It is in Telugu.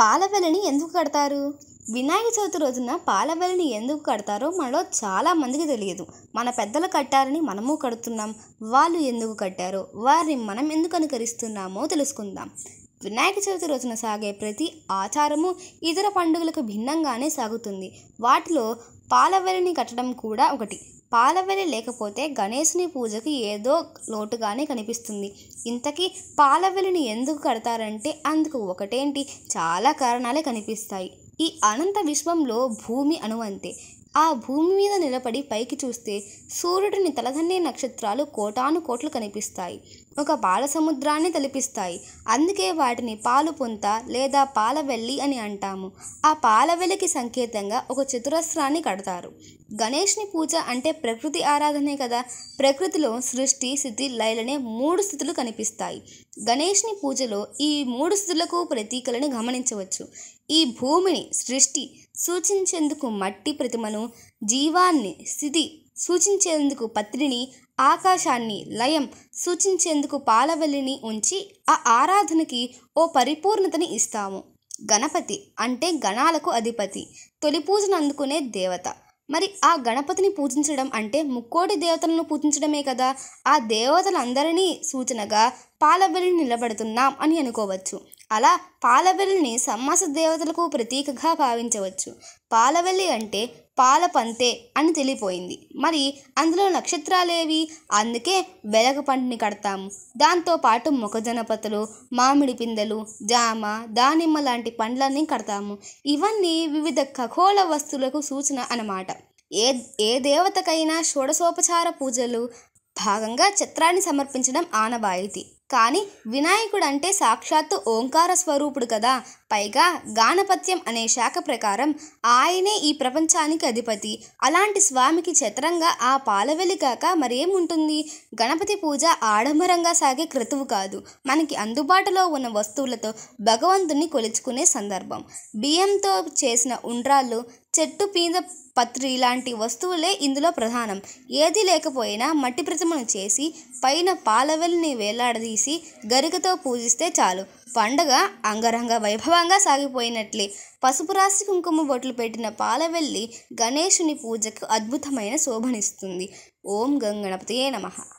పాలవెలని ఎందుకు కడతారు వినాయక చవితి రోజున పాలవెలని ఎందుకు కడతారో మనలో చాలా మందికి తెలియదు మన పెద్దలు కట్టారని మనము కడుతున్నాం వాళ్ళు ఎందుకు కట్టారో వారిని మనం ఎందుకు అనుకరిస్తున్నామో తెలుసుకుందాం వినాయక చవితి రోజున సాగే ప్రతి ఆచారము ఇతర పండుగలకు భిన్నంగానే సాగుతుంది వాటిలో పాలవెలని కట్టడం కూడా ఒకటి పాలవెల్లి లేకపోతే గణేశుని పూజకు ఏదో లోటుగానే కనిపిస్తుంది ఇంతకీ పాలవెల్లిని ఎందుకు కడతారంటే అందుకు ఒకటేంటి చాలా కారణాలే కనిపిస్తాయి ఈ అనంత విశ్వంలో భూమి అనువంతే ఆ భూమి మీద నిలబడి పైకి చూస్తే సూర్యుడిని తలదన్నే నక్షత్రాలు కోటాను కోట్లు కనిపిస్తాయి ఒక పాల సముద్రాన్ని తలిపిస్తాయి అందుకే వాటిని పాలు పొంత లేదా పాలవెల్లి అని అంటాము ఆ పాలవెల్లికి సంకేతంగా ఒక చతురస్రాన్ని కడతారు గణేష్ని పూజ అంటే ప్రకృతి ఆరాధనే కదా ప్రకృతిలో సృష్టి స్థితి లయలనే మూడు స్థితులు కనిపిస్తాయి గణేష్ని పూజలో ఈ మూడు స్థితులకు ప్రతీకలను గమనించవచ్చు ఈ భూమిని సృష్టి సూచించేందుకు మట్టి ప్రతిమను జీవాన్ని స్థితి సూచించేందుకు పత్రిని ఆకాశాన్ని లయం సూచించేందుకు పాలవెల్లిని ఉంచి ఆ ఆరాధనకి ఓ పరిపూర్ణతని ఇస్తాము గణపతి అంటే గణాలకు అధిపతి తొలి పూజను అందుకునే దేవత మరి ఆ గణపతిని పూజించడం అంటే ముక్కోటి దేవతలను పూజించడమే కదా ఆ దేవతలందరినీ సూచనగా పాలవెల్లిని నిలబడుతున్నాం అని అనుకోవచ్చు అలా పాలవెల్లిని సమ్మాస దేవతలకు ప్రతీకగా భావించవచ్చు పాలవెల్లి అంటే పాలపంతే అని తెలియపోయింది మరి అందులో నక్షత్రాలేవి అందుకే వెలగ పంటని కడతాము దాంతో పాటు మొక్కజొన్నపతలు మామిడి పిందెలు జామ దానిమ్మ లాంటి పండ్లన్నీ కడతాము ఇవన్నీ వివిధ ఖగోళ వస్తువులకు సూచన అన్నమాట ఏ ఏ దేవతకైనా షోడశోపచార పూజలు భాగంగా చిత్రాన్ని సమర్పించడం ఆనవాయితీ కానీ వినాయకుడు అంటే సాక్షాత్తు ఓంకార స్వరూపుడు కదా పైగా గానపత్యం అనే శాఖ ప్రకారం ఆయనే ఈ ప్రపంచానికి అధిపతి అలాంటి స్వామికి చతరంగా ఆ పాలవెలి కాక మరేముంటుంది గణపతి పూజ ఆడంబరంగా సాగే క్రతువు కాదు మనకి అందుబాటులో ఉన్న వస్తువులతో భగవంతుని కొలుచుకునే సందర్భం బియ్యంతో చేసిన ఉండ్రాళ్ళు చెట్టు పీద పత్రి ఇలాంటి వస్తువులే ఇందులో ప్రధానం ఏది లేకపోయినా మట్టి ప్రతిమను చేసి పైన పాలవెల్ని వేలాడదీసి గరికతో పూజిస్తే చాలు పండగ అంగరంగ వైభవంగా సాగిపోయినట్లే పసుపు రాసి కుంకుమ బొట్లు పెట్టిన పాలవెల్లి గణేశుని పూజకు అద్భుతమైన శోభనిస్తుంది ఓం గంగణపతియే నమ